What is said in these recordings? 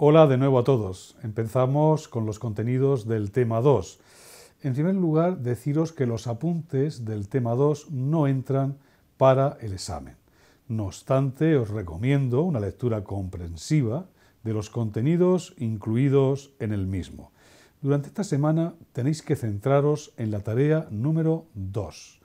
Hola de nuevo a todos. Empezamos con los contenidos del tema 2. En primer lugar, deciros que los apuntes del tema 2 no entran para el examen. No obstante, os recomiendo una lectura comprensiva de los contenidos incluidos en el mismo. Durante esta semana tenéis que centraros en la tarea número 2.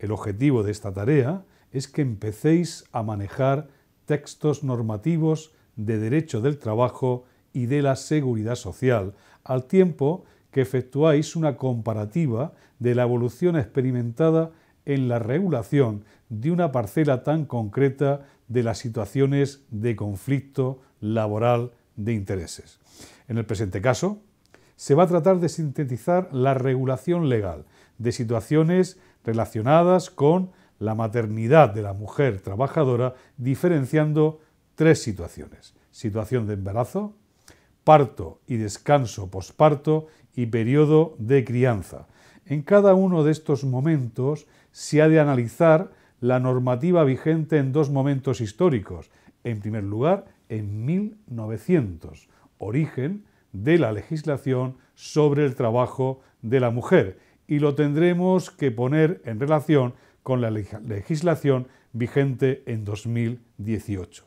El objetivo de esta tarea es que empecéis a manejar textos normativos de Derecho del Trabajo y de la Seguridad Social, al tiempo que efectuáis una comparativa de la evolución experimentada en la regulación de una parcela tan concreta de las situaciones de conflicto laboral de intereses. En el presente caso, se va a tratar de sintetizar la regulación legal de situaciones relacionadas con la maternidad de la mujer trabajadora, diferenciando tres situaciones. Situación de embarazo, parto y descanso posparto y periodo de crianza. En cada uno de estos momentos se ha de analizar la normativa vigente en dos momentos históricos. En primer lugar, en 1900, origen de la legislación sobre el trabajo de la mujer, y lo tendremos que poner en relación con la legislación vigente en 2018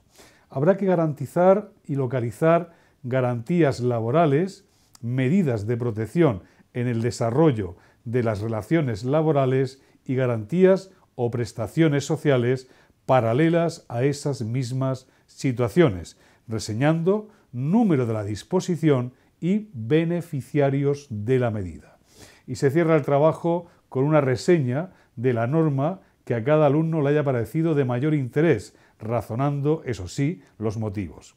habrá que garantizar y localizar garantías laborales, medidas de protección en el desarrollo de las relaciones laborales y garantías o prestaciones sociales paralelas a esas mismas situaciones, reseñando número de la disposición y beneficiarios de la medida. Y se cierra el trabajo con una reseña de la norma que a cada alumno le haya parecido de mayor interés, razonando, eso sí, los motivos.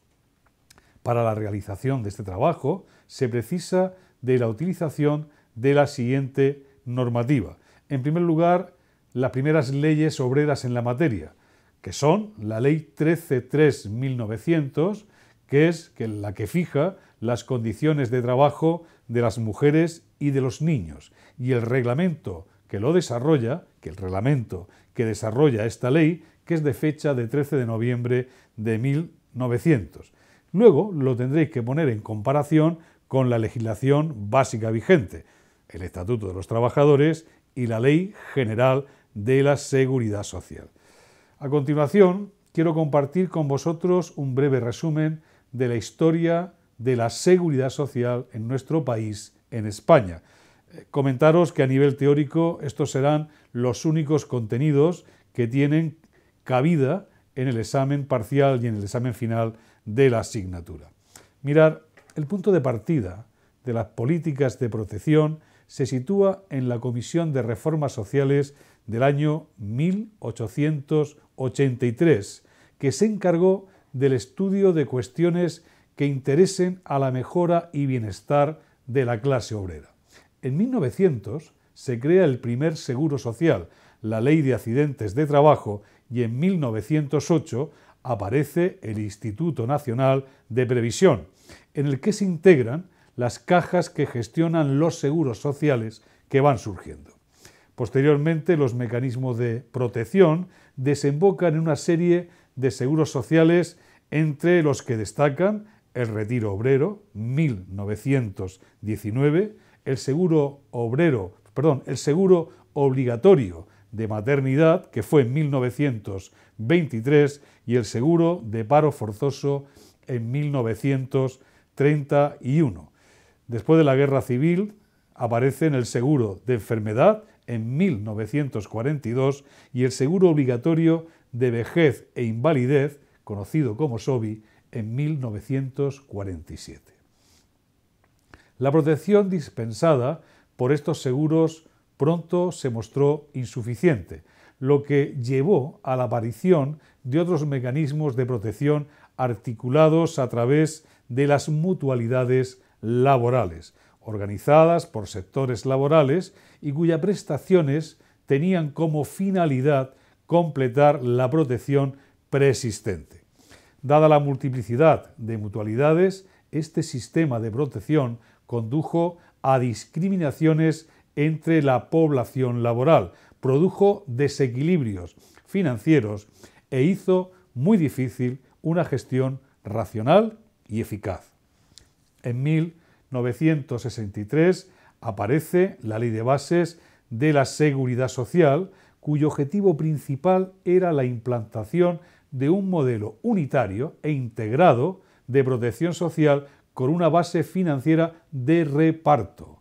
Para la realización de este trabajo se precisa de la utilización de la siguiente normativa. En primer lugar, las primeras leyes obreras en la materia, que son la Ley 13.3.1900, que es la que fija las condiciones de trabajo de las mujeres y de los niños, y el reglamento que lo desarrolla, que el reglamento que desarrolla esta ley, que es de fecha de 13 de noviembre de 1900. Luego lo tendréis que poner en comparación con la legislación básica vigente, el Estatuto de los Trabajadores y la Ley General de la Seguridad Social. A continuación, quiero compartir con vosotros un breve resumen de la historia de la seguridad social en nuestro país, en España. Eh, comentaros que a nivel teórico estos serán los únicos contenidos que tienen cabida en el examen parcial y en el examen final de la asignatura. Mirar, el punto de partida de las políticas de protección se sitúa en la Comisión de Reformas Sociales del año 1883, que se encargó del estudio de cuestiones que interesen a la mejora y bienestar de la clase obrera. En 1900 se crea el primer seguro social, la Ley de Accidentes de Trabajo y en 1908 aparece el Instituto Nacional de Previsión, en el que se integran las cajas que gestionan los seguros sociales que van surgiendo. Posteriormente, los mecanismos de protección desembocan en una serie de seguros sociales entre los que destacan el retiro obrero 1919, el seguro obrero, perdón, el seguro obligatorio de maternidad, que fue en 1923, y el seguro de paro forzoso en 1931. Después de la Guerra Civil aparecen el seguro de enfermedad en 1942 y el seguro obligatorio de vejez e invalidez, conocido como SOBI, en 1947. La protección dispensada por estos seguros pronto se mostró insuficiente, lo que llevó a la aparición de otros mecanismos de protección articulados a través de las mutualidades laborales, organizadas por sectores laborales y cuyas prestaciones tenían como finalidad completar la protección preexistente. Dada la multiplicidad de mutualidades, este sistema de protección condujo a discriminaciones entre la población laboral, produjo desequilibrios financieros e hizo muy difícil una gestión racional y eficaz. En 1963 aparece la Ley de Bases de la Seguridad Social, cuyo objetivo principal era la implantación de un modelo unitario e integrado de protección social con una base financiera de reparto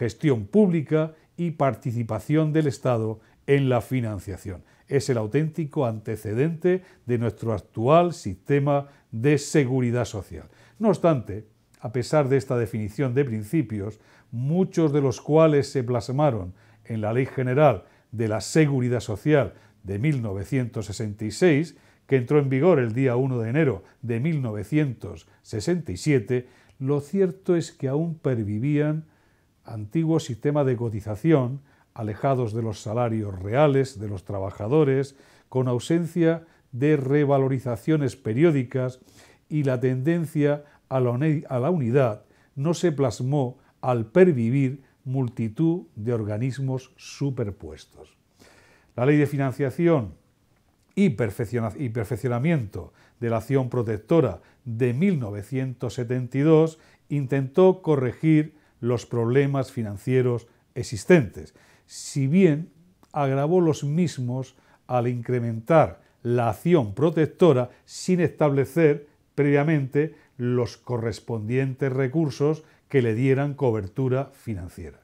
gestión pública y participación del Estado en la financiación. Es el auténtico antecedente de nuestro actual sistema de seguridad social. No obstante, a pesar de esta definición de principios, muchos de los cuales se plasmaron en la Ley General de la Seguridad Social de 1966, que entró en vigor el día 1 de enero de 1967, lo cierto es que aún pervivían antiguo sistema de cotización, alejados de los salarios reales de los trabajadores, con ausencia de revalorizaciones periódicas y la tendencia a la, unidad no se plasmó al pervivir multitud de organismos superpuestos. La ley de financiación y, perfeccionamiento de la acción protectora de 1972 intentó corregir los problemas financieros existentes, si bien agravó los mismos al incrementar la acción protectora sin establecer previamente los correspondientes recursos que le dieran cobertura financiera.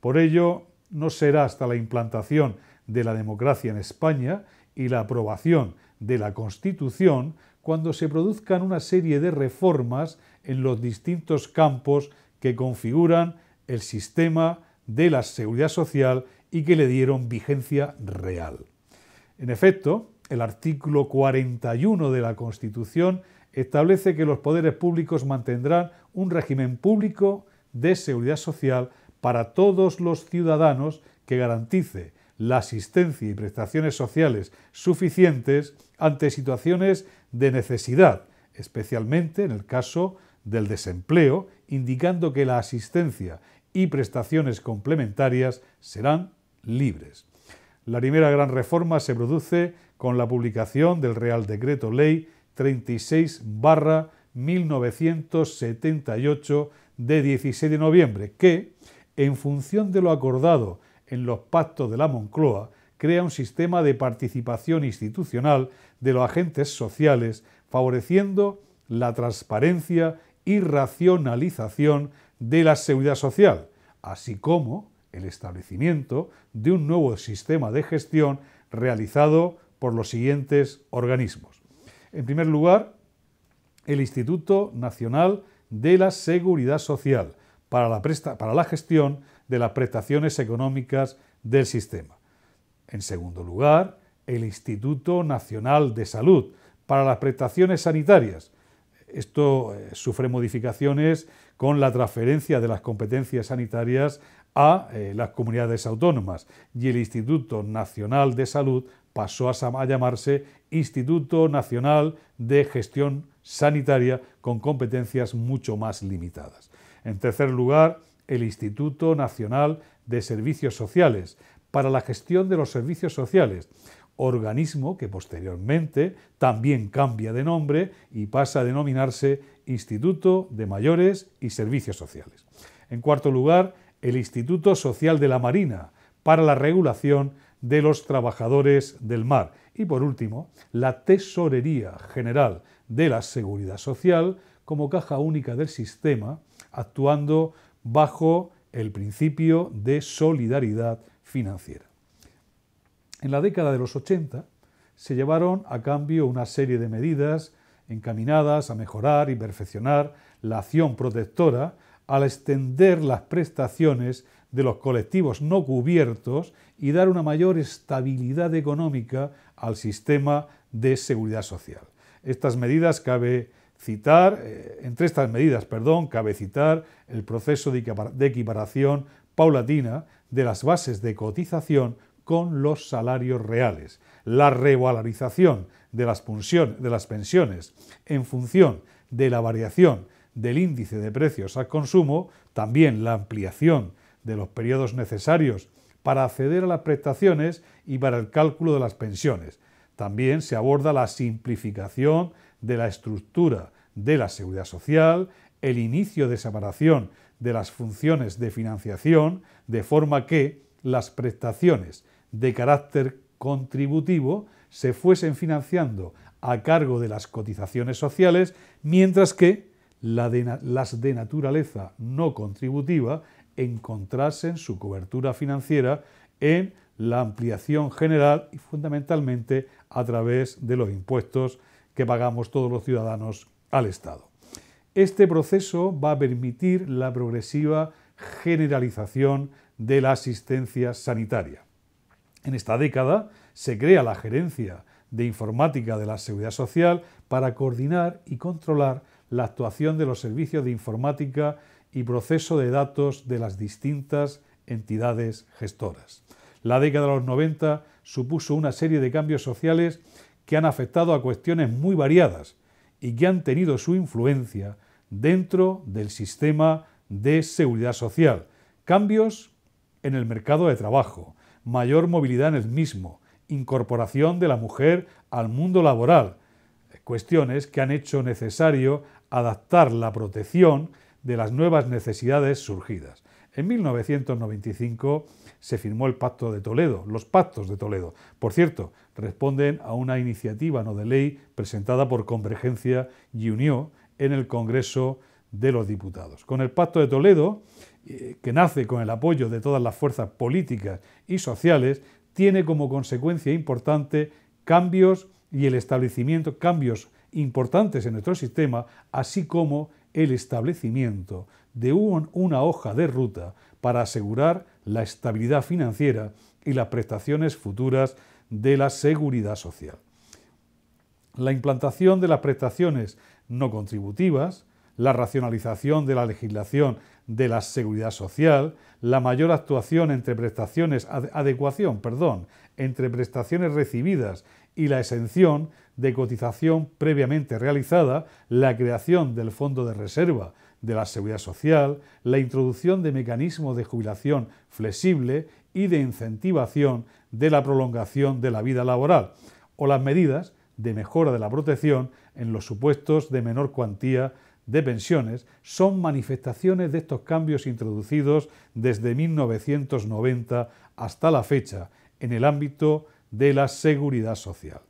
Por ello, no será hasta la implantación de la democracia en España y la aprobación de la Constitución cuando se produzcan una serie de reformas en los distintos campos que configuran el sistema de la seguridad social y que le dieron vigencia real. En efecto, el artículo 41 de la Constitución establece que los poderes públicos mantendrán un régimen público de seguridad social para todos los ciudadanos que garantice la asistencia y prestaciones sociales suficientes ante situaciones de necesidad, especialmente en el caso del desempleo, indicando que la asistencia y prestaciones complementarias serán libres. La primera gran reforma se produce con la publicación del Real Decreto Ley 36 1978 de 16 de noviembre, que, en función de lo acordado en los pactos de la Moncloa, crea un sistema de participación institucional de los agentes sociales, favoreciendo la transparencia y racionalización de la seguridad social, así como el establecimiento de un nuevo sistema de gestión realizado por los siguientes organismos. En primer lugar, el Instituto Nacional de la Seguridad Social para la, para la gestión de las prestaciones económicas del sistema. En segundo lugar, el Instituto Nacional de Salud para las prestaciones sanitarias, esto eh, sufre modificaciones con la transferencia de las competencias sanitarias a eh, las comunidades autónomas y el Instituto Nacional de Salud pasó a llamarse Instituto Nacional de Gestión Sanitaria con competencias mucho más limitadas. En tercer lugar, el Instituto Nacional de Servicios Sociales para la gestión de los servicios sociales, organismo que posteriormente también cambia de nombre y pasa a denominarse Instituto de Mayores y Servicios Sociales. En cuarto lugar, el Instituto Social de la Marina para la regulación de los trabajadores del mar. Y por último, la Tesorería General de la Seguridad Social como caja única del sistema, actuando bajo el principio de solidaridad financiera. En la década de los 80 se llevaron a cambio una serie de medidas encaminadas a mejorar y perfeccionar la acción protectora al extender las prestaciones de los colectivos no cubiertos y dar una mayor estabilidad económica al sistema de seguridad social. Estas medidas cabe citar, eh, entre estas medidas, perdón, cabe citar el proceso de equiparación paulatina de las bases de cotización con los salarios reales. La revalorización de las, de las pensiones en función de la variación del índice de precios al consumo, también la ampliación de los periodos necesarios para acceder a las prestaciones y para el cálculo de las pensiones. También se aborda la simplificación de la estructura de la seguridad social, el inicio de separación de las funciones de financiación, de forma que las prestaciones de carácter contributivo se fuesen financiando a cargo de las cotizaciones sociales, mientras que las de naturaleza no contributiva encontrasen su cobertura financiera en la ampliación general y fundamentalmente a través de los impuestos que pagamos todos los ciudadanos al Estado. Este proceso va a permitir la progresiva generalización de la asistencia sanitaria. En esta década se crea la Gerencia de Informática de la Seguridad Social para coordinar y controlar la actuación de los servicios de informática y proceso de datos de las distintas entidades gestoras. La década de los 90 supuso una serie de cambios sociales que han afectado a cuestiones muy variadas y que han tenido su influencia dentro del sistema de seguridad social. Cambios en el mercado de trabajo, mayor movilidad en el mismo, incorporación de la mujer al mundo laboral, cuestiones que han hecho necesario adaptar la protección de las nuevas necesidades surgidas. En 1995 se firmó el Pacto de Toledo, los Pactos de Toledo. Por cierto, responden a una iniciativa no de ley presentada por Convergencia y Unió en el Congreso de los Diputados. Con el Pacto de Toledo eh, que nace con el apoyo de todas las fuerzas políticas y sociales, tiene como consecuencia importante cambios y el establecimiento, cambios importantes en nuestro sistema, así como el establecimiento de una hoja de ruta para asegurar la estabilidad financiera y las prestaciones futuras de la seguridad social. La implantación de las prestaciones no contributivas, la racionalización de la legislación de la seguridad social, la mayor actuación entre prestaciones, adecuación, perdón, entre prestaciones recibidas y la exención de cotización previamente realizada, la creación del fondo de reserva de la seguridad social, la introducción de mecanismos de jubilación flexible y de incentivación de la prolongación de la vida laboral, o las medidas de mejora de la protección en los supuestos de menor cuantía de pensiones son manifestaciones de estos cambios introducidos desde 1990 hasta la fecha en el ámbito de la seguridad social.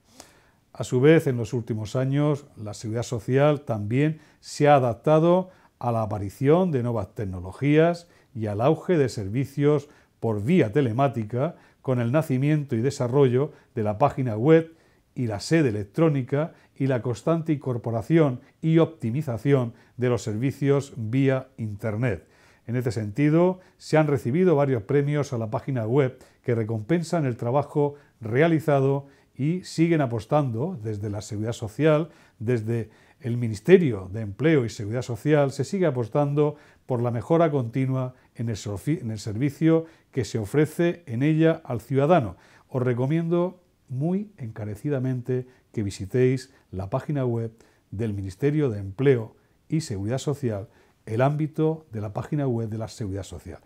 A su vez, en los últimos años, la seguridad social también se ha adaptado a la aparición de nuevas tecnologías y al auge de servicios por vía telemática con el nacimiento y desarrollo de la página web y la sede electrónica y la constante incorporación y optimización de los servicios vía Internet. En este sentido, se han recibido varios premios a la página web que recompensan el trabajo realizado y siguen apostando desde la Seguridad Social, desde el Ministerio de Empleo y Seguridad Social, se sigue apostando por la mejora continua en el, en el servicio que se ofrece en ella al ciudadano. Os recomiendo muy encarecidamente que visitéis la página web del Ministerio de Empleo y Seguridad Social, el ámbito de la página web de la Seguridad Social.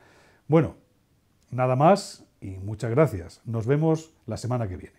Bueno, nada más y muchas gracias. Nos vemos la semana que viene.